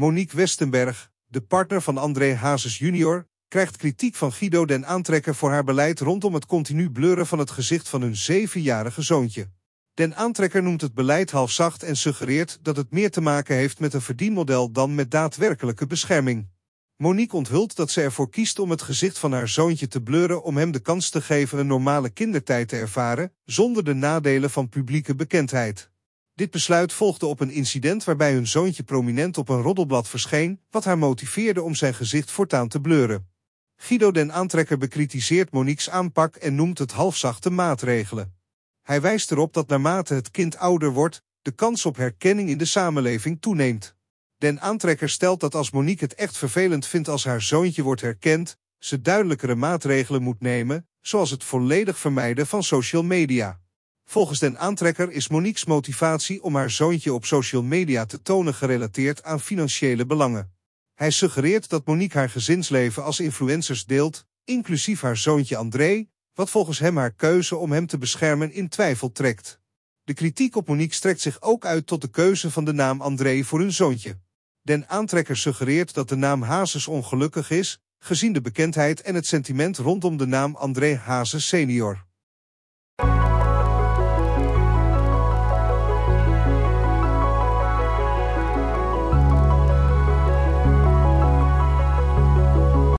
Monique Westenberg, de partner van André Hazes jr., krijgt kritiek van Guido den Aantrekker voor haar beleid rondom het continu bleuren van het gezicht van hun zevenjarige zoontje. Den Aantrekker noemt het beleid halfzacht en suggereert dat het meer te maken heeft met een verdienmodel dan met daadwerkelijke bescherming. Monique onthult dat ze ervoor kiest om het gezicht van haar zoontje te bleuren om hem de kans te geven een normale kindertijd te ervaren, zonder de nadelen van publieke bekendheid. Dit besluit volgde op een incident waarbij hun zoontje prominent op een roddelblad verscheen, wat haar motiveerde om zijn gezicht voortaan te bleuren. Guido den Aantrekker bekritiseert Monique's aanpak en noemt het halfzachte maatregelen. Hij wijst erop dat naarmate het kind ouder wordt, de kans op herkenning in de samenleving toeneemt. Den Aantrekker stelt dat als Monique het echt vervelend vindt als haar zoontje wordt herkend, ze duidelijkere maatregelen moet nemen, zoals het volledig vermijden van social media. Volgens den aantrekker is Monique's motivatie om haar zoontje op social media te tonen gerelateerd aan financiële belangen. Hij suggereert dat Monique haar gezinsleven als influencers deelt, inclusief haar zoontje André, wat volgens hem haar keuze om hem te beschermen in twijfel trekt. De kritiek op Monique strekt zich ook uit tot de keuze van de naam André voor hun zoontje. Den aantrekker suggereert dat de naam Hazes ongelukkig is, gezien de bekendheid en het sentiment rondom de naam André Hazes senior.